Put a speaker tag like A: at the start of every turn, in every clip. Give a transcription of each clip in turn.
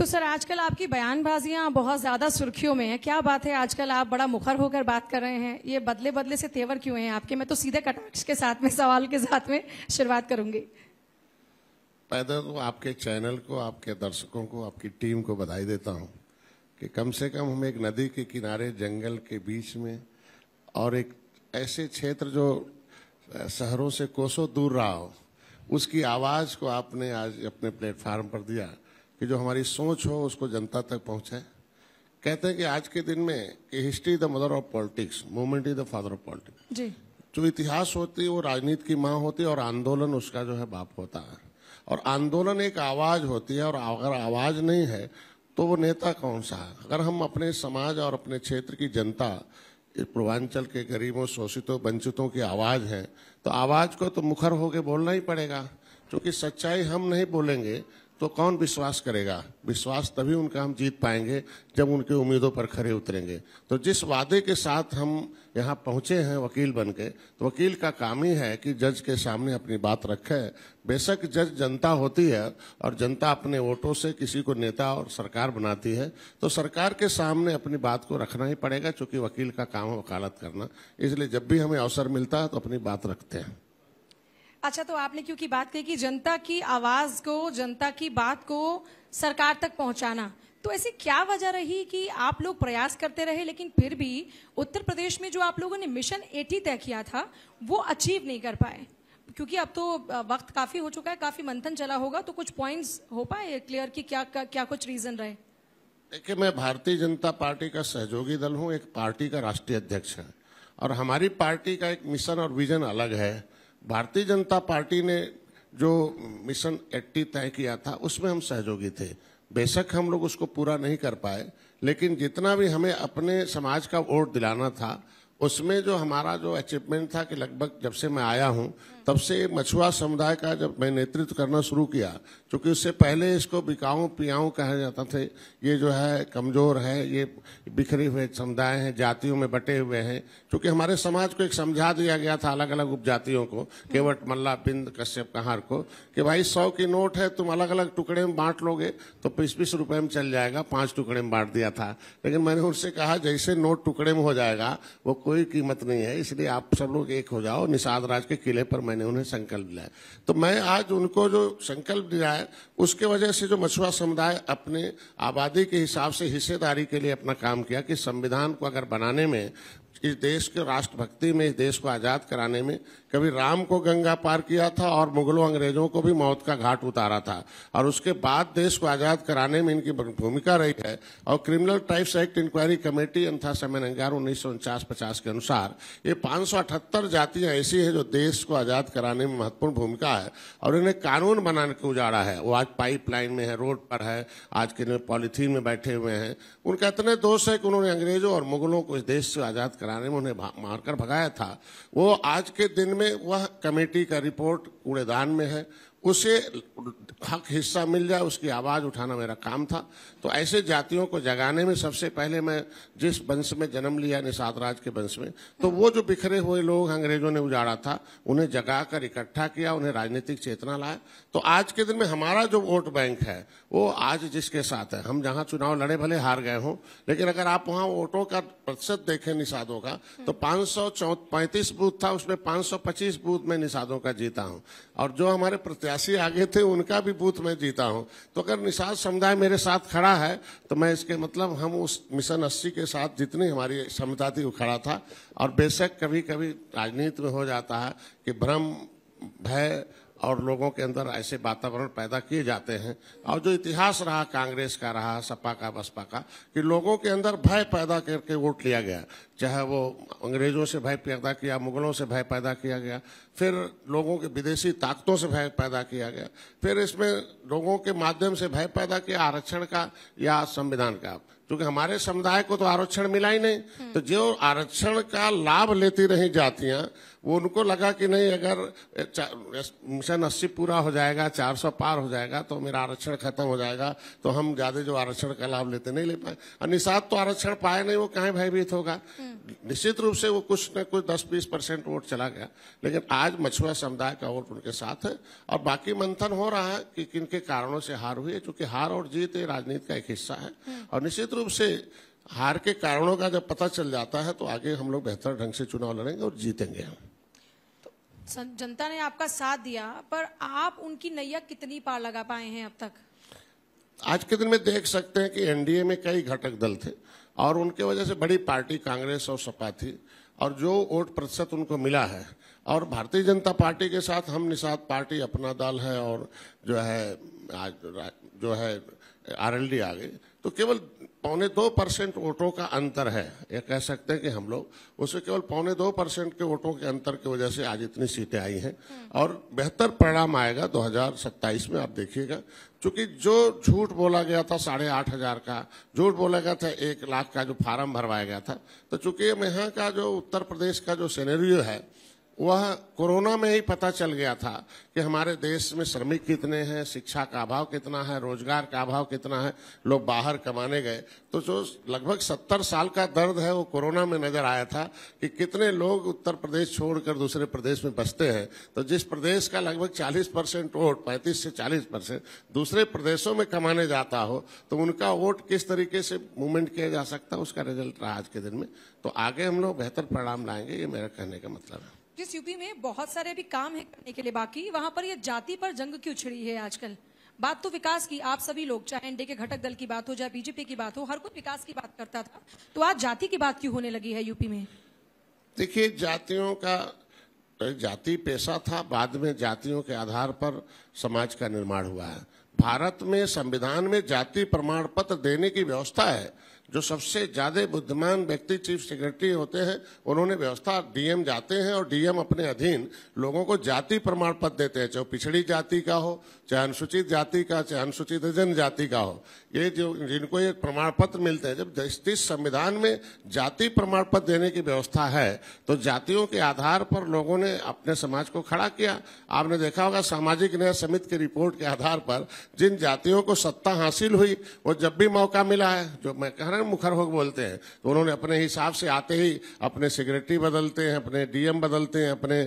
A: तो सर आजकल आपकी बयानबाजियां बहुत ज्यादा सुर्खियों में है क्या बात है आजकल आप बड़ा मुखर होकर बात कर रहे हैं ये बदले बदले से तेवर क्यों हैं आपके मैं तो सीधे कटाक्ष के साथ में सवाल के साथ में शुरुआत करूंगी
B: पैदल तो आपके चैनल को आपके दर्शकों को आपकी टीम को बधाई देता हूँ कि कम से कम हम एक नदी के किनारे जंगल के बीच में और एक ऐसे क्षेत्र जो शहरों से कोसों दूर रहा हो उसकी आवाज़ को आपने आज अपने प्लेटफार्म पर दिया कि जो हमारी सोच हो उसको जनता तक पहुंचे कहते हैं कि आज के दिन में कि history the mother of politics movement is the father of politics जो इतिहास होती है वो राजनीति की माँ होती है और आंदोलन उसका जो है बाप होता है और आंदोलन एक आवाज होती है और अगर आवाज नहीं है तो वो नेता कौन सा है अगर हम अपने समाज और अपने क्षेत्र की जनता पूर्वांचल के गरीबों शोषितों वंचितों की आवाज़ है तो आवाज़ को तो मुखर होके बोलना ही पड़ेगा क्योंकि सच्चाई हम नहीं बोलेंगे तो कौन विश्वास करेगा विश्वास तभी उनका हम जीत पाएंगे जब उनके उम्मीदों पर खड़े उतरेंगे तो जिस वादे के साथ हम यहाँ पहुँचे हैं वकील बन के तो वकील का काम ही है कि जज के सामने अपनी बात रखे बेशक जज जनता होती है और जनता अपने वोटों से किसी को नेता और सरकार बनाती है तो सरकार के सामने अपनी बात को रखना ही पड़ेगा चूँकि वकील का काम है वकालत करना इसलिए जब भी हमें अवसर मिलता है तो अपनी बात रखते हैं
A: अच्छा तो आपने क्योंकि बात कही कि जनता की आवाज को जनता की बात को सरकार तक पहुंचाना तो ऐसी क्या वजह रही कि आप लोग प्रयास करते रहे लेकिन फिर भी उत्तर प्रदेश में जो आप लोगों ने मिशन 80 तय किया था वो अचीव नहीं कर पाए क्योंकि अब तो वक्त काफी हो चुका है काफी मंथन चला होगा तो कुछ पॉइंट्स हो पाए क्लियर कि क्या क्या कुछ रीजन रहे
B: देखिए मैं भारतीय जनता पार्टी का सहयोगी दल हूँ एक पार्टी का राष्ट्रीय अध्यक्ष है और हमारी पार्टी का एक मिशन और विजन अलग है भारतीय जनता पार्टी ने जो मिशन 80 तय किया था उसमें हम सहयोगी थे बेशक हम लोग उसको पूरा नहीं कर पाए लेकिन जितना भी हमें अपने समाज का वोट दिलाना था उसमें जो हमारा जो अचीवमेंट था कि लगभग जब से मैं आया हूँ तब से मछुआ समुदाय का जब मैं नेतृत्व करना शुरू किया क्योंकि उससे पहले इसको बिकाऊँ पियाऊँ कहा जाता थे ये जो है कमज़ोर है ये बिखरे हुए समुदाय हैं जातियों में बटे हुए हैं क्योंकि हमारे समाज को एक समझा दिया गया था अलग अलग उपजातियों को केवट मल्ला पिंद कश्यप कहार को कि भाई सौ की नोट है तुम अलग अलग टुकड़े में बांट लोगे तो बीस बीस रुपये में चल जाएगा पाँच टुकड़े में बांट दिया था लेकिन मैंने उनसे कहा जैसे नोट टुकड़े में हो जाएगा वो कोई कीमत नहीं है इसलिए आप सब लोग एक हो जाओ निषाद राज के किले पर मैंने मैंने उन्हें संकल्प दिलाया तो मैं आज उनको जो संकल्प दिया है उसके वजह से जो मछुआ समुदाय अपने आबादी के हिसाब से हिस्सेदारी के लिए अपना काम किया कि संविधान को अगर बनाने में इस देश के राष्ट्रभक्ति में इस देश को आज़ाद कराने में कभी राम को गंगा पार किया था और मुगलों अंग्रेजों को भी मौत का घाट उतारा था और उसके बाद देश को आज़ाद कराने में इनकी भूमिका रही है और criminal types act inquiry committee अंथा समय अंगार उन्नीस सौ के अनुसार ये अठहत्तर जातियां ऐसी है जो देश को आज़ाद कराने में महत्वपूर्ण भूमिका है और इन्हें कानून बनाने को उजाड़ा है वो आज पाइपलाइन में है रोड पर है आज के पॉलिथीन में बैठे हुए हैं उनका इतने दोष है कि उन्होंने अंग्रेजों और मुगलों को इस देश से आज़ाद घराने में उन्हें मारकर भगाया था वो आज के दिन में वह कमेटी का रिपोर्ट कूड़ेदान में है उसे हक हिस्सा मिल जाए उसकी आवाज़ उठाना मेरा काम था तो ऐसे जातियों को जगाने में सबसे पहले मैं जिस वंश में जन्म लिया निषाद राज के वंश में तो वो जो बिखरे हुए लोग अंग्रेजों ने उजाड़ा था उन्हें जगाकर इकट्ठा किया उन्हें राजनीतिक चेतना लाया तो आज के दिन में हमारा जो वोट बैंक है वो आज जिसके साथ है हम जहाँ चुनाव लड़े भले हार गए हों लेकिन अगर आप वहाँ वोटों का प्रतिशत देखें निषादों का तो पाँच सौ बूथ था उसमें पाँच बूथ में निषादों का जीता हूँ और जो हमारे प्रत्याशी प्रत्याशी आगे थे उनका भी बूथ मैं जीता हूं तो अगर निषाद समुदाय मेरे साथ खड़ा है तो मैं इसके मतलब हम उस मिशन अस्सी के साथ जितनी हमारी क्षमता थी वो खड़ा था और बेशक कभी कभी राजनीति में हो जाता है कि भ्रम भय और लोगों के अंदर ऐसे वातावरण पैदा किए जाते हैं और जो इतिहास रहा कांग्रेस का रहा सपा का बसपा का कि लोगों के अंदर भय पैदा करके वोट लिया गया चाहे वो अंग्रेजों से भय पैदा किया मुगलों से भय पैदा किया गया फिर लोगों के विदेशी ताकतों से भय पैदा किया गया फिर इसमें लोगों के माध्यम से भय पैदा किया आरक्षण का या संविधान का क्योंकि हमारे समुदाय को तो आरक्षण मिला ही नहीं तो जो आरक्षण का लाभ लेती रही जातियां वो उनको लगा कि नहीं अगर मिशन अस्सी पूरा हो जाएगा चार सौ पार हो जाएगा तो मेरा आरक्षण खत्म हो जाएगा तो हम ज्यादा जो आरक्षण का लाभ लेते नहीं ले पाए और निषाद तो आरक्षण पाए नहीं वो कहें भयभीत होगा हम्म। निश्चित रूप से वो कुछ न कुछ दस बीस परसेंट वोट चला गया लेकिन आज मछुआ समुदाय का वोट उनके साथ है और बाकी मंथन हो रहा है कि किन के कारणों से हार हुई है चूंकि हार और जीत ये राजनीति का एक हिस्सा है हम्म। और निश्चित रूप से हार के कारणों का जब पता चल जाता है तो आगे हम लोग बेहतर ढंग से चुनाव लड़ेंगे और जीतेंगे हम
A: जनता ने आपका साथ दिया पर आप उनकी नैया कितनी पार लगा पाए हैं अब तक
B: आज के दिन में देख सकते हैं कि एनडीए में कई घटक दल थे और उनके वजह से बड़ी पार्टी कांग्रेस और सपा थी और जो वोट प्रतिशत उनको मिला है और भारतीय जनता पार्टी के साथ हम निषाद पार्टी अपना दल है और जो है आज जो है आरएलडी आ गई तो केवल पौने दो परसेंट वोटों का अंतर है ये कह सकते हैं कि हम लोग उसे केवल पौने दो परसेंट के वोटों के अंतर की वजह से आज इतनी सीटें आई हैं और बेहतर परिणाम आएगा 2027 में आप देखिएगा क्योंकि जो झूठ बोला गया था साढ़े आठ हजार का झूठ बोला गया था एक लाख का जो फार्म भरवाया गया था तो चूंकि यहाँ का जो उत्तर प्रदेश का जो सेनेरियो है वह कोरोना में ही पता चल गया था कि हमारे देश में श्रमिक कितने हैं शिक्षा का अभाव कितना है रोजगार का अभाव कितना है लोग बाहर कमाने गए तो जो लगभग सत्तर साल का दर्द है वो कोरोना में नजर आया था कि कितने लोग उत्तर प्रदेश छोड़कर दूसरे प्रदेश में बसते हैं तो जिस प्रदेश का लगभग चालीस परसेंट वोट पैंतीस से चालीस परसेंट दूसरे प्रदेशों में कमाने जाता हो तो उनका वोट किस तरीके से मूवमेंट किया जा सकता है उसका रिजल्ट रहा आज के दिन में तो आगे हम लोग बेहतर परिणाम लाएंगे ये मेरा कहने का मतलब है
A: जिस यूपी में बहुत सारे अभी काम है करने के लिए बाकी वहां पर ये जाति पर जंग क्यों छिड़ी है आजकल बात तो विकास की आप सभी लोग चाहे एनडीए के घटक दल की बात हो चाहे बीजेपी की बात हो हर कोई विकास की बात करता था तो आज जाति की बात क्यों होने लगी है यूपी में
B: देखिए जातियों का जाति पेशा था बाद में जातियों के आधार पर समाज का निर्माण हुआ है भारत में संविधान में जाति प्रमाण पत्र देने की व्यवस्था है जो सबसे ज़्यादा बुद्धिमान व्यक्ति चीफ सेक्रेटरी होते हैं उन्होंने व्यवस्था डीएम जाते हैं और डीएम अपने अधीन लोगों को जाति प्रमाण पत्र देते हैं चाहे पिछड़ी जाति का हो चाहे अनुसूचित जाति का चाहे अनुसूचित जनजाति का हो ये जो जिनको ये प्रमाण पत्र मिलते हैं जब जिस संविधान में जाति प्रमाण पत्र देने की व्यवस्था है तो जातियों के आधार पर लोगों ने अपने समाज को खड़ा किया आपने देखा होगा सामाजिक न्याय समिति की रिपोर्ट के आधार पर जिन जातियों को सत्ता हासिल हुई वो जब भी मौका मिला है जो मैं कह रहा हूँ मुखर हो बोलते हैं तो उन्होंने अपने हिसाब से आते ही अपने सेक्रेटरी बदलते हैं अपने डीएम बदलते हैं अपने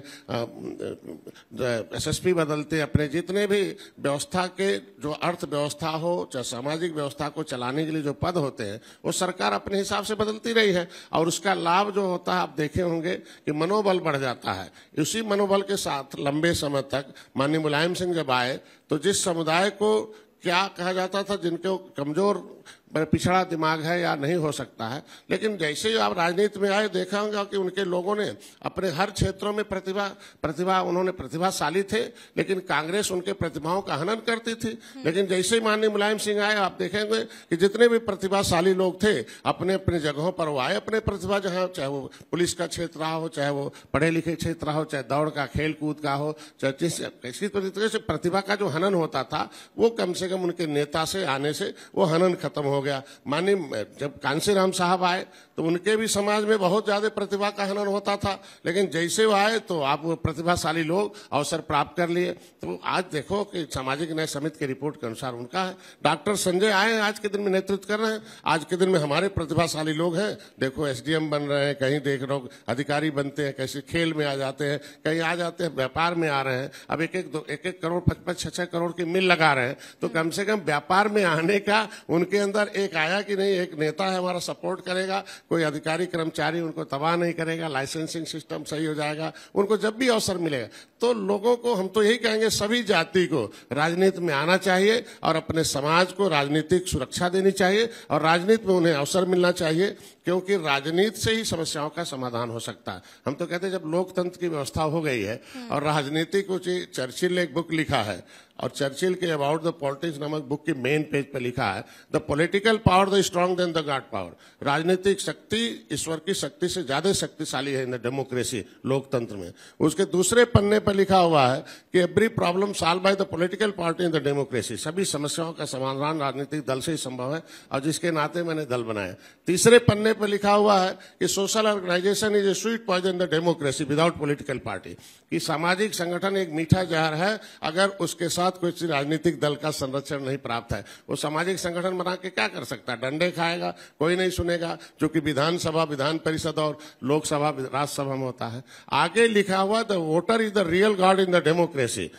B: एस बदलते हैं अपने जितने भी व्यवस्था के जो अर्थव्यवस्था हो चाहे सामाजिक व्यवस्था को चलाने के लिए जो पद होते हैं वो सरकार अपने हिसाब से बदलती रही है और उसका लाभ जो होता है आप देखे होंगे कि मनोबल बढ़ जाता है उसी मनोबल के साथ लंबे समय तक माननीय मुलायम सिंह जब आए तो जिस समुदाय को क्या कहा जाता था जिनको कमजोर पिछड़ा दिमाग है या नहीं हो सकता है लेकिन जैसे ही आप राजनीति में आए देखा होगा कि उनके लोगों ने अपने हर क्षेत्रों में प्रतिभा प्रतिभा उन्होंने प्रतिभाशाली थे लेकिन कांग्रेस उनके प्रतिभाओं का हनन करती थी लेकिन जैसे ही माननीय मुलायम सिंह आए आप देखेंगे कि जितने भी प्रतिभाशाली लोग थे अपने अपने जगहों पर वो आए अपने प्रतिभा जहाँ चाहे वो पुलिस का क्षेत्र रहा हो चाहे वो पढ़े लिखे क्षेत्र रहा हो चाहे दौड़ का खेल कूद का हो चाहे जिस किसी तरीके से प्रतिभा का जो हनन होता था वो कम से कम उनके नेता से आने से वो हनन खत्म हो गया माने जब कांसी राम साहब आए तो उनके भी समाज में बहुत ज़्यादा प्रतिभा का हनन होता था लेकिन जैसे वो आए तो आप प्रतिभाशाली लोग अवसर प्राप्त कर लिए तो आज देखो कि सामाजिक न्याय समिति की रिपोर्ट के अनुसार उनका है डॉक्टर संजय आए आज के दिन में नेतृत्व कर रहे हैं आज के दिन में हमारे प्रतिभाशाली लोग हैं देखो एसडीएम बन रहे हैं कहीं देख रहे अधिकारी बनते हैं कैसे खेल में आ जाते हैं कहीं आ जाते हैं व्यापार में आ रहे हैं अब एक एक दो एक एक करोड़ पचपन छह करोड़ की मिल लगा रहे हैं तो कम से कम व्यापार में आने का उनके अंदर एक आया कि नहीं एक नेता है हमारा सपोर्ट करेगा कोई अधिकारी कर्मचारी उनको तबाह नहीं करेगा लाइसेंसिंग सिस्टम सही हो जाएगा उनको जब भी अवसर मिलेगा तो लोगों को हम तो यही कहेंगे सभी जाति को राजनीति में आना चाहिए और अपने समाज को राजनीतिक सुरक्षा देनी चाहिए और राजनीति में उन्हें अवसर मिलना चाहिए क्योंकि राजनीति से ही समस्याओं का समाधान हो सकता है हम तो कहते हैं जब लोकतंत्र की व्यवस्था हो गई है और राजनीति को चर्चिल ने एक बुक लिखा है और चर्चिल के अबाउट द पॉलिटिक्स नामक बुक के मेन पेज पर पे लिखा है the political power the strong then the God power राजनीतिक शक्ति ईश्वर की शक्ति से ज्यादा शक्तिशाली है इन डेमोक्रेसी लोकतंत्र में उसके दूसरे पन्ने पर पर लिखा हुआ है कि every problem solve by the political party in the democracy सभी समस्याओं का समाधान राजनीतिक दल से ही संभव है और जिसके नाते मैंने दल बनाया तीसरे पन्ने पर लिखा हुआ है कि social organisation is a sweet poison the democracy without political party कि सामाजिक संगठन एक मीठा जहर है अगर उसके साथ कोई राजनीतिक दल का संरक्षण नहीं प्राप्त है वो सामाजिक संगठन बना के क्या कर सकता है डंडे खाएगा कोई नहीं सुनेगा जो कि विधानसभा विधान परिषद और लोकसभा राज्यसभा में होता है आगे लिखा हुआ the voter is the real real God in the democracy.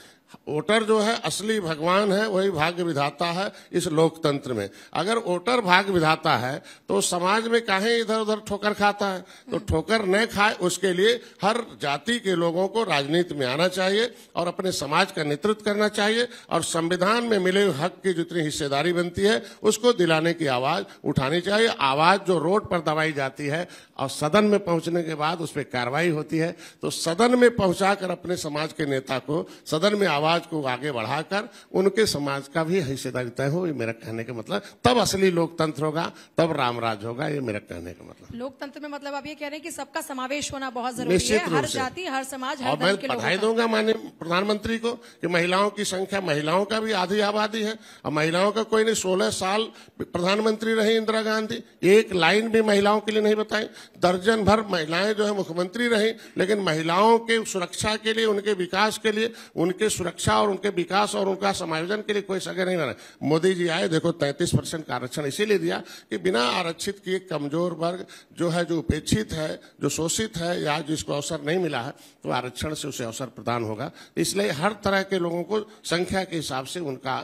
B: Voter जो है असली भगवान है वही भाग्य विधाता है इस लोकतंत्र में अगर वोटर भाग्य विधाता है तो समाज में काहे इधर उधर ठोकर खाता है तो ठोकर न खाए उसके लिए हर जाति के लोगों को राजनीति में आना चाहिए और अपने समाज का नेतृत्व करना चाहिए और संविधान में मिले हक की जितनी हिस्सेदारी बनती है उसको दिलाने की आवाज उठानी चाहिए आवाज जो रोड पर दबाई जाती है और सदन में पहुंचने के बाद उस पर कार्रवाई होती है तो सदन में पहुंचाकर अपने समाज के नेता को सदन में आवाज आवाज को आगे बढ़ाकर उनके समाज का भी हिस्सेदारी तय हो ये मेरा कहने का मतलब तब असली लोकतंत्र होगा तब रामराज होगा ये मेरा कहने का मतलब
A: लोकतंत्र में मतलब आप ये कह रहे हैं कि सबका समावेश होना बहुत जरूरी है हर जाति हर समाज हर और मैं बधाई
B: दूंगा माननीय प्रधानमंत्री को कि महिलाओं की संख्या महिलाओं का भी आधी आबादी है और महिलाओं का कोई नहीं सोलह साल प्रधानमंत्री रहे इंदिरा गांधी एक लाइन भी महिलाओं के लिए नहीं बताई दर्जन भर महिलाएं जो है मुख्यमंत्री रही लेकिन महिलाओं के सुरक्षा के लिए उनके विकास के लिए उनके सुरक्षा सुरक्षा और उनके विकास और उनका समायोजन के लिए कोई सगे नहीं बना मोदी जी आए देखो 33 परसेंट का आरक्षण इसीलिए दिया कि बिना आरक्षित किए कमजोर वर्ग जो है जो उपेक्षित है जो शोषित है या जिसको अवसर नहीं मिला है तो आरक्षण से उसे अवसर प्रदान होगा इसलिए हर तरह के लोगों को संख्या के हिसाब से उनका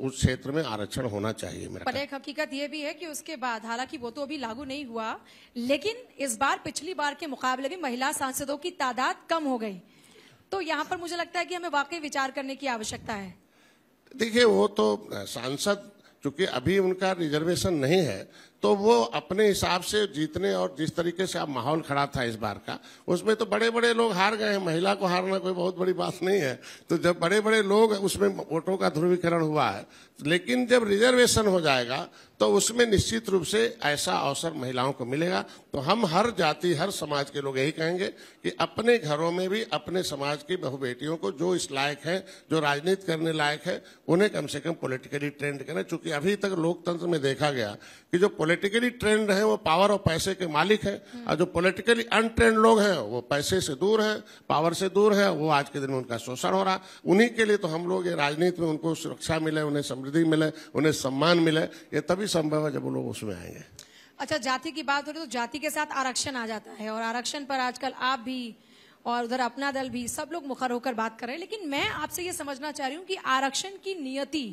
B: उस क्षेत्र में आरक्षण होना चाहिए मेरा पर
A: एक हकीकत ये भी है कि उसके बाद हालांकि वो तो अभी लागू नहीं हुआ लेकिन इस बार पिछली बार के मुकाबले में महिला सांसदों की तादाद कम हो गई तो यहाँ पर मुझे लगता है कि हमें वाकई विचार करने की आवश्यकता है
B: देखिए वो तो सांसद चूंकि अभी उनका रिजर्वेशन नहीं है तो वो अपने हिसाब से जीतने और जिस तरीके से अब माहौल खड़ा था इस बार का उसमें तो बड़े बड़े लोग हार गए हैं महिला को हारना कोई बहुत बड़ी बात नहीं है तो जब बड़े बड़े लोग उसमें वोटों का ध्रुवीकरण हुआ है लेकिन जब रिजर्वेशन हो जाएगा तो उसमें निश्चित रूप से ऐसा अवसर महिलाओं को मिलेगा तो हम हर जाति हर समाज के लोग यही कहेंगे कि अपने घरों में भी अपने समाज की बहु बेटियों को जो इस लायक है जो राजनीति करने लायक है उन्हें कम से कम पॉलिटिकली ट्रेंड करें चूंकि अभी तक लोकतंत्र में देखा गया कि जो पॉलिटिकली ट्रेंड है वो पावर और पैसे के मालिक है और जो पॉलिटिकली अनट्रेंड लोग हैं वो पैसे से दूर है पावर से दूर है वो आज के दिन में उनका शोषण हो रहा उन्हीं के लिए तो हम लोग ये राजनीति में उनको सुरक्षा मिले उन्हें समृद्धि मिले उन्हें सम्मान मिले ये तभी संभव है जब लोग उसमें आएंगे
A: अच्छा जाति की बात हो रही तो जाति के साथ आरक्षण आ जाता है और आरक्षण पर आजकल आप भी और उधर अपना दल भी सब लोग मुखर होकर बात कर रहे हैं लेकिन मैं आपसे ये समझना चाह रही हूँ कि आरक्षण की नियति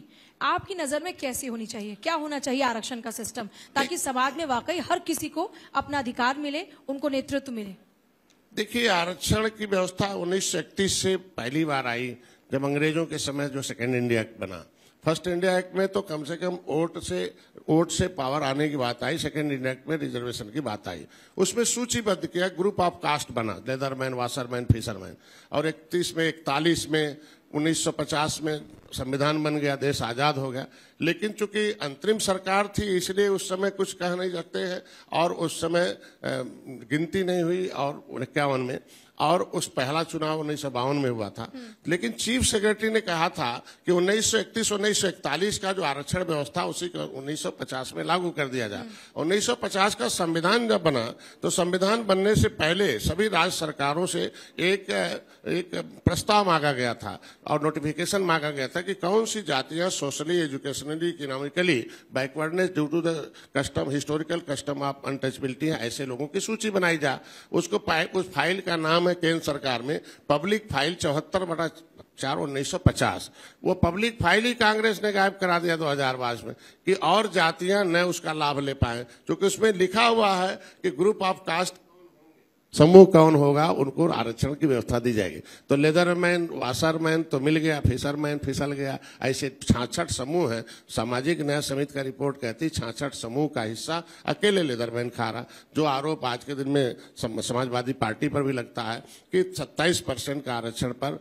A: आपकी नज़र में कैसी होनी चाहिए क्या होना चाहिए आरक्षण का सिस्टम ताकि समाज में वाकई हर किसी को अपना अधिकार मिले उनको नेतृत्व मिले
B: देखिए आरक्षण की व्यवस्था उन्नीस से पहली बार आई जब अंग्रेजों के समय जो सेकेंड इंडिया बना फर्स्ट इंडिया एक्ट में तो कम से कम वोट से वोट से पावर आने की बात आई सेकेंड इंडिया एक्ट में रिजर्वेशन की बात आई उसमें सूचीबद्ध किया ग्रुप ऑफ कास्ट बना लेदरमैन वासरमैन फिशरमैन और इकतीस में इकतालीस में 1950 में संविधान बन गया देश आज़ाद हो गया लेकिन चूंकि अंतरिम सरकार थी इसलिए उस समय कुछ कह नहीं सकते हैं और उस समय गिनती नहीं हुई और इक्यावन में और उस पहला चुनाव उन्नीस में हुआ था लेकिन चीफ सेक्रेटरी ने कहा था कि 1931 1941 का जो आरक्षण व्यवस्था उसी को 1950 में लागू कर दिया जाए 1950 का संविधान जब बना तो संविधान बनने से पहले सभी राज्य सरकारों से एक एक प्रस्ताव मांगा गया था और नोटिफिकेशन मांगा गया था कि कौन सी जातियां socially educationally economically backwardness due to the custom historical custom of untouchability है ऐसे लोगों की सूची बनाई जाए उसको उस फाइल का नाम में केंद्र सरकार में पब्लिक फाइल चौहत्तर बटा चार उन्नीस सौ पचास वो पब्लिक फाइल ही कांग्रेस ने गायब करा दिया दो हजार बाईस में कि और जातियां न उसका लाभ ले पाए क्योंकि उसमें लिखा हुआ है कि ग्रुप ऑफ कास्ट समूह कौन होगा उनको आरक्षण की व्यवस्था दी जाएगी तो लेदरमैन वाशरमैन तो मिल गया फिशरमैन फिसल गया ऐसे छाछठ समूह है सामाजिक न्याय समिति का रिपोर्ट कहती छाछठ समूह का हिस्सा अकेले लेदरमैन खा रहा जो आरोप आज के दिन में समाजवादी पार्टी पर भी लगता है कि सत्ताईस परसेंट का आरक्षण पर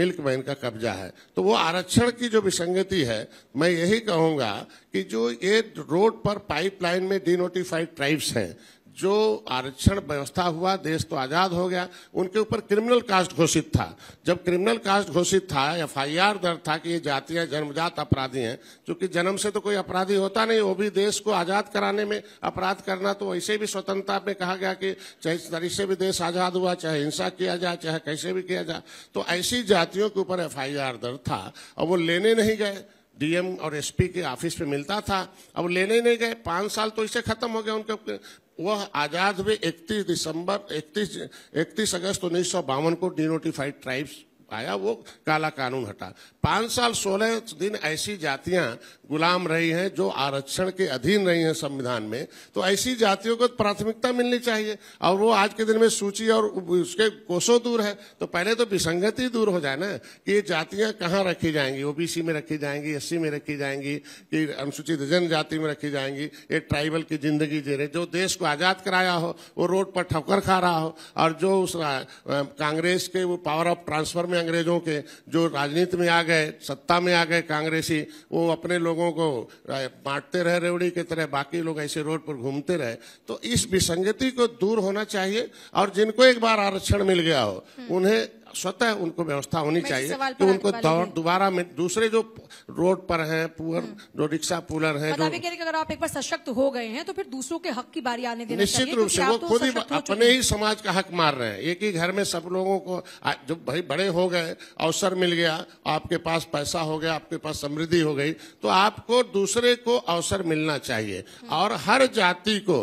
B: मिल्क मैन का कब्जा है तो वो आरक्षण की जो विसंगति है मैं यही कहूंगा कि जो ये रोड पर पाइपलाइन में डिनोटिफाइड ट्राइब्स हैं जो आरक्षण व्यवस्था हुआ देश तो आज़ाद हो गया उनके ऊपर क्रिमिनल कास्ट घोषित था जब क्रिमिनल कास्ट घोषित था एफ आई आर दर्ज था कि ये जातियां जन्मजात अपराधी हैं क्योंकि जन्म से तो कोई अपराधी होता नहीं वो भी देश को आज़ाद कराने में अपराध करना तो ऐसे भी स्वतंत्रता में कहा गया कि चाहे इस से भी देश आज़ाद हुआ चाहे हिंसा किया जाए चाहे कैसे भी किया जाए तो ऐसी जातियों के ऊपर एफ आई आर दर्ज था और वो लेने नहीं गए डीएम और एसपी के ऑफिस में मिलता था अब लेने ही नहीं गए पांच साल तो इसे खत्म हो गया उनके वह आज़ाद हुए 31 दिसंबर 31 31 अगस्त उन्नीस को डिनोटिफाइड ट्राइब्स आया वो काला कानून हटा पांच साल सोलह दिन ऐसी जातियां गुलाम रही हैं जो आरक्षण के अधीन रही हैं संविधान में तो ऐसी जातियों को प्राथमिकता मिलनी चाहिए और वो आज के दिन में सूची और उसके कोषों दूर है तो पहले तो विसंगति दूर हो जाए ना कि ये जातियां कहाँ रखी जाएंगी ओबीसी में रखी जाएंगी एस में रखी जाएंगी कि अनुसूचित जनजाति में रखी जाएंगी ये ट्राइबल की जिंदगी जी रहे जो देश को आजाद कराया हो वो रोड पर ठोकर खा रहा हो और जो उस कांग्रेस के वो पावर ऑफ ट्रांसफर में में अंग्रेजों के जो राजनीति में आ गए सत्ता में आ गए कांग्रेसी वो अपने लोगों को बांटते रहे रेवड़ी की तरह बाकी लोग ऐसे रोड पर घूमते रहे तो इस विसंगति को दूर होना चाहिए और जिनको एक बार आरक्षण मिल गया हो हम्म। उन्हें स्वतः उनको व्यवस्था होनी चाहिए तो उनको दौड़ दोबारा में दूसरे जो रोड पर हैं पुअर हम्म। जो रिक्शा पुलर हैं मतलब
A: जो अगर आप एक बार सशक्त हो गए हैं तो फिर दूसरों के हक की बारी आने देना निश्चित रूप से वो तो खुद ही अपने ही
B: समाज का हक मार रहे हैं एक ही घर में सब लोगों को जब भाई बड़े हो गए अवसर मिल गया आपके पास पैसा हो गया आपके पास समृद्धि हो गई तो आपको दूसरे को अवसर मिलना चाहिए हम्म। और हर जाति को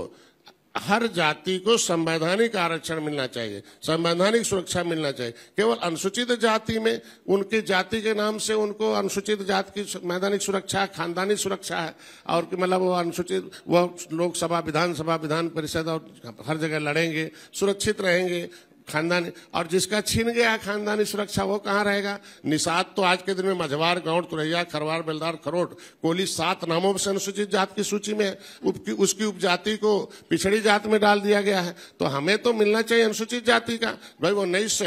B: हर जाति को संवैधानिक आरक्षण मिलना चाहिए संवैधानिक सुरक्षा मिलना चाहिए केवल अनुसूचित जाति में उनकी जाति के नाम से उनको अनुसूचित जाति की मैदानिक सुरक्षा है खानदानी सुरक्षा है और मतलब वो अनुसूचित वह लोकसभा विधानसभा विधान परिषद और हर जगह लड़ेंगे सुरक्षित रहेंगे खानदानी और जिसका छीन गया खानदानी सुरक्षा वो कहाँ रहेगा निषाद तो आज के दिन में मझवार गौड़ तुरैया खरवार बेलदार खरोट कोली सात नामों से अनुसूचित जात की सूची में उप, उसकी उपजाति को पिछड़ी जात में डाल दिया गया है तो हमें तो मिलना चाहिए अनुसूचित जाति का भाई वो उन्नीस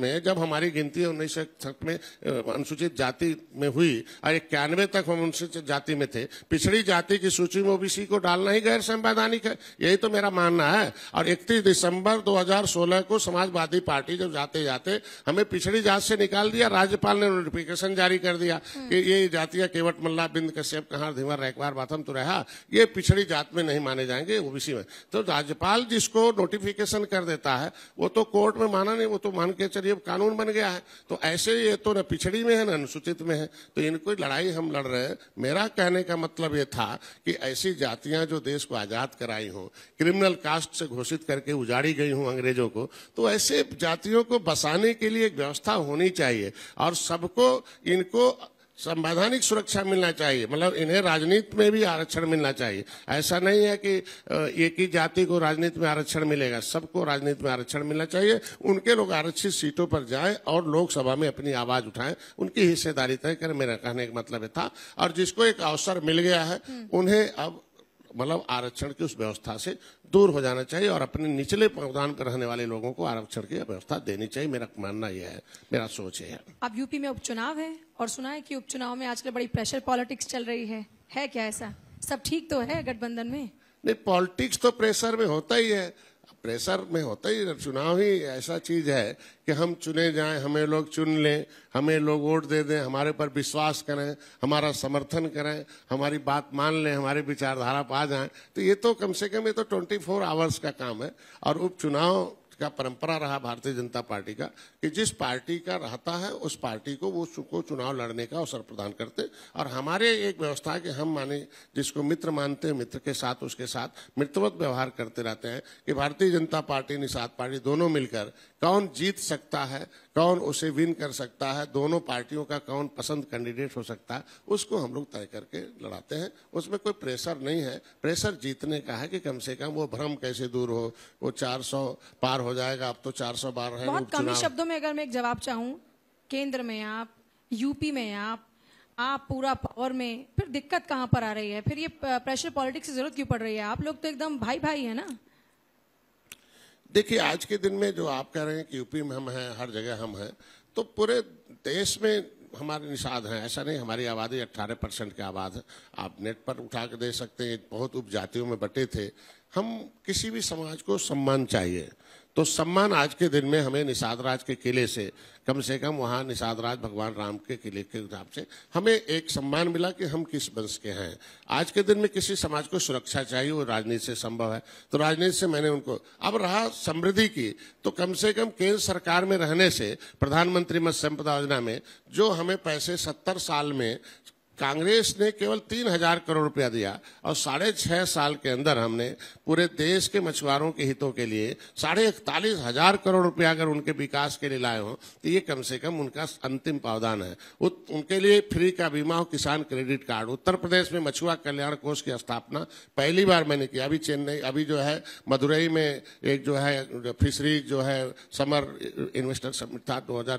B: में जब हमारी गिनती उन्नीस सौ इकसठ में अनुसूचित जाति में हुई और इक्यानवे तक हम अनुसूचित जाति में थे पिछड़ी जाति की सूची में ओबीसी को डालना ही गैर संवैधानिक है यही तो मेरा मानना है और इकतीस दिसंबर दो को समाज समाजवादी पार्टी जब जाते जाते हमें पिछड़ी जात से निकाल दिया राज्यपाल ने नोटिफिकेशन जारी कर दिया हम्म। कि ये जातिया केवट मल्ला बिंद कश्यप कहार धीमा रैकवार बाथम तो रहा हाँ, ये पिछड़ी जात में नहीं माने जाएंगे ओबीसी में तो राज्यपाल जिसको नोटिफिकेशन कर देता है वो तो कोर्ट में माना नहीं वो तो मान के चलिए कानून बन गया है तो ऐसे ये तो न पिछड़ी में है न अनुसूचित में है तो इनको लड़ाई हम लड़ रहे हैं मेरा कहने का मतलब ये था कि ऐसी जातियां जो देश को आजाद कराई हों क्रिमिनल कास्ट से घोषित करके उजाड़ी गई हों अंग्रेजों को तो ऐसे जातियों को बसाने के लिए एक व्यवस्था होनी चाहिए और सबको इनको संवैधानिक सुरक्षा मिलना चाहिए मतलब इन्हें राजनीति में भी आरक्षण मिलना चाहिए ऐसा नहीं है कि एक ही जाति को राजनीति में आरक्षण मिलेगा सबको राजनीति में आरक्षण मिलना चाहिए उनके लोग आरक्षित सीटों पर जाएं और लोकसभा में अपनी आवाज उठाएं उनकी हिस्सेदारी तय करें मेरा कहने का मतलब था और जिसको एक अवसर मिल गया है हम्म। उन्हें अब मतलब आरक्षण की उस व्यवस्था से दूर हो जाना चाहिए और अपने निचले प्रावधान पर रहने वाले लोगों को आरक्षण की व्यवस्था देनी चाहिए मेरा मानना यह है मेरा सोच यह है
A: अब यूपी में उपचुनाव है और सुना है की उपचुनाव में आजकल बड़ी प्रेशर पॉलिटिक्स चल रही है है क्या ऐसा सब ठीक तो है गठबंधन में
B: नहीं पॉलिटिक्स तो प्रेशर में होता ही है प्रेशर में होता ही चुनाव ही ऐसा चीज है कि हम चुने जाएं हमें लोग चुन लें हमें लोग वोट दे दें हमारे पर विश्वास करें हमारा समर्थन करें हमारी बात मान लें हमारी विचारधारा पा जाए जाएं तो ये तो कम से कम ये तो 24 आवर्स का काम है और उपचुनाव का परंपरा रहा भारतीय जनता पार्टी का कि जिस पार्टी का रहता है उस पार्टी को वो सुखो चुनाव लड़ने का अवसर प्रदान करते और हमारे एक व्यवस्था के हम माने जिसको मित्र मानते हैं मित्र के साथ उसके साथ मित्रवत व्यवहार करते रहते हैं कि भारतीय जनता पार्टी निषाद पार्टी दोनों मिलकर कौन जीत सकता है कौन उसे विन कर सकता है दोनों पार्टियों का कौन पसंद कैंडिडेट हो सकता है उसको हम लोग तय करके लड़ाते हैं उसमें कोई प्रेशर नहीं है प्रेशर जीतने का है कि कम से कम वो भ्रम कैसे दूर हो वो 400 पार हो जाएगा अब तो 400 सौ है बहुत कम शब्दों
A: में अगर मैं एक जवाब चाहूँ केंद्र में आप यूपी में आप आप पूरा पावर में फिर दिक्कत कहाँ पर आ रही है फिर ये प्रेशर पॉलिटिक्स की जरूरत क्यों पड़ रही है आप लोग तो एकदम भाई भाई है ना
B: देखिए आज के दिन में जो आप कह रहे हैं कि यूपी में हम हैं हर जगह हम हैं तो पूरे देश में हमारे निषाद हैं ऐसा नहीं हमारी आबादी 18 परसेंट की आबाद है आप नेट पर उठा के दे सकते हैं बहुत उपजातियों में बटे थे हम किसी भी समाज को सम्मान चाहिए तो सम्मान आज के दिन में हमें निषाद राज के किले से कम से कम वहाँ निषाद राज भगवान राम के किले के हिसाब से हमें एक सम्मान मिला कि हम किस वंश के हैं आज के दिन में किसी समाज को सुरक्षा चाहिए वो राजनीति से संभव है तो राजनीति से मैंने उनको अब रहा समृद्धि की तो कम से कम केंद्र सरकार में रहने से प्रधानमंत्री मत्स्य संपदा योजना में जो हमें पैसे सत्तर साल में कांग्रेस ने केवल तीन हजार करोड़ रुपया दिया और साढ़े छह साल के अंदर हमने पूरे देश के मछुआरों के हितों के लिए साढ़े इकतालीस हजार करोड़ रुपया अगर उनके विकास के लिए लाए हों तो ये कम से कम उनका अंतिम पावधान है उनके लिए फ्री का बीमा हो किसान क्रेडिट कार्ड उत्तर प्रदेश में मछुआ कल्याण कोष की स्थापना पहली बार मैंने किया अभी चेन्नई अभी जो है मदुरई में एक जो है फिशरीज जो है समर इन्वेस्टर समिट था दो का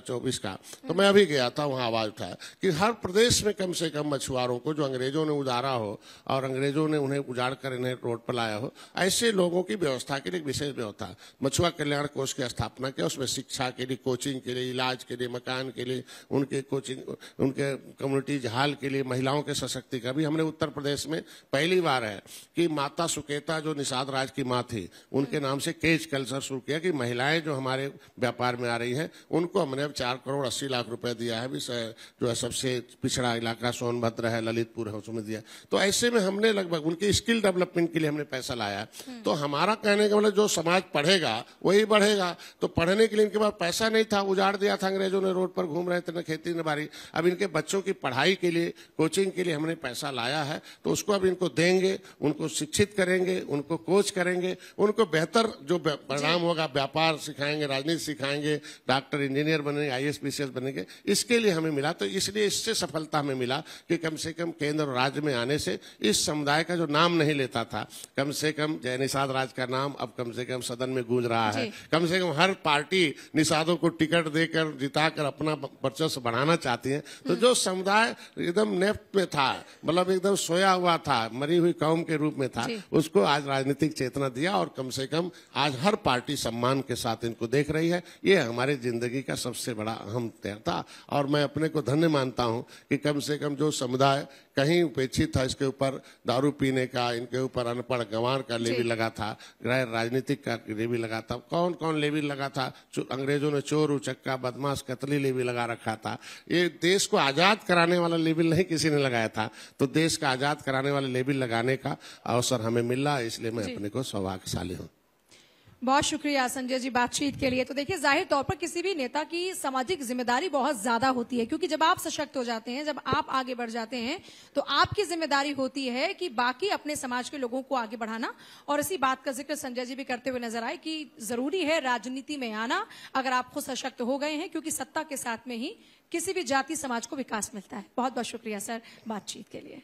B: तो मैं अभी गया था वहां आवाज उठाया कि हर प्रदेश में कम से कम मछुआरों को जो अंग्रेजों ने उजारा हो और अंग्रेजों ने उन्हें उजाड़ कर इन्हें रोड पर लाया हो ऐसे लोगों की व्यवस्था के लिए विशेष व्यवस्था मछुआ कल्याण कोष की स्थापना किया उसमें शिक्षा के लिए कोचिंग के लिए इलाज के लिए मकान के लिए उनके कोचिंग उनके कम्युनिटीज हाल के लिए महिलाओं के सशक्ति का भी हमने उत्तर प्रदेश में पहली बार है कि माता सुकेता जो निषाद राज की माँ थी उनके नाम से केज कल्चर शुरू किया कि महिलाएं जो हमारे व्यापार में आ रही हैं उनको हमने अब चार करोड़ अस्सी लाख रुपए दिया है भी जो है सबसे पिछड़ा इलाका सोन सोनभद्र है ललितपुर है उसमें दिया तो ऐसे में हमने लगभग उनके स्किल डेवलपमेंट के लिए हमने पैसा लाया हम्म। तो हमारा कहने का मतलब जो समाज पढ़ेगा वही बढ़ेगा तो पढ़ने के लिए इनके पास पैसा नहीं था उजाड़ दिया था अंग्रेजों ने रोड पर घूम रहे थे न खेती न बारी अब इनके बच्चों की पढ़ाई के लिए कोचिंग के लिए हमने पैसा लाया है तो उसको अब इनको देंगे उनको शिक्षित करेंगे उनको कोच करेंगे उनको बेहतर जो परिणाम होगा व्यापार सिखाएंगे राजनीति सिखाएंगे डॉक्टर इंजीनियर बनेंगे आई एस बनेंगे इसके लिए हमें मिला तो इसलिए इससे सफलता हमें मिला कि कम से कम केंद्र और राज्य में आने से इस समुदाय का जो नाम नहीं लेता था कम से कम जय निषाद राज का नाम अब कम से कम सदन में गूंज रहा है कम से कम हर पार्टी निषादों को टिकट देकर जिताकर अपना वर्चस्व बढ़ाना चाहती है तो हम्म। जो समुदाय एकदम नेफ्ट में था मतलब एकदम सोया हुआ था मरी हुई कौम के रूप में था उसको आज राजनीतिक चेतना दिया और कम से कम आज हर पार्टी सम्मान के साथ इनको देख रही है ये हमारे जिंदगी का सबसे बड़ा अहम था और मैं अपने को धन्य मानता हूँ कि कम से कम जो समुदाय कहीं उपेक्षित था इसके ऊपर दारू पीने का इनके ऊपर अनपढ़ गंवार का लेवी लगा था गैर राजनीतिक का लेवी लगा था कौन कौन लेवी लगा था अंग्रेजों ने चोर उचक्का बदमाश कतली लेवी लगा रखा था ये देश को आज़ाद कराने वाला लेवी नहीं किसी ने लगाया था तो देश का आज़ाद कराने वाला लेवी लगाने का अवसर हमें मिला इसलिए मैं अपने को सौभाग्यशाली हूँ
A: बहुत शुक्रिया संजय जी बातचीत के लिए तो देखिए जाहिर तौर पर किसी भी नेता की सामाजिक जिम्मेदारी बहुत ज्यादा होती है क्योंकि जब आप सशक्त हो जाते हैं जब आप आगे बढ़ जाते हैं तो आपकी जिम्मेदारी होती है कि बाकी अपने समाज के लोगों को आगे बढ़ाना और इसी बात का जिक्र संजय जी भी करते हुए नजर आए कि जरूरी है राजनीति में आना अगर आप खुद सशक्त हो गए हैं क्योंकि सत्ता के साथ में ही किसी भी जाति समाज को विकास मिलता है बहुत बहुत शुक्रिया सर बातचीत के लिए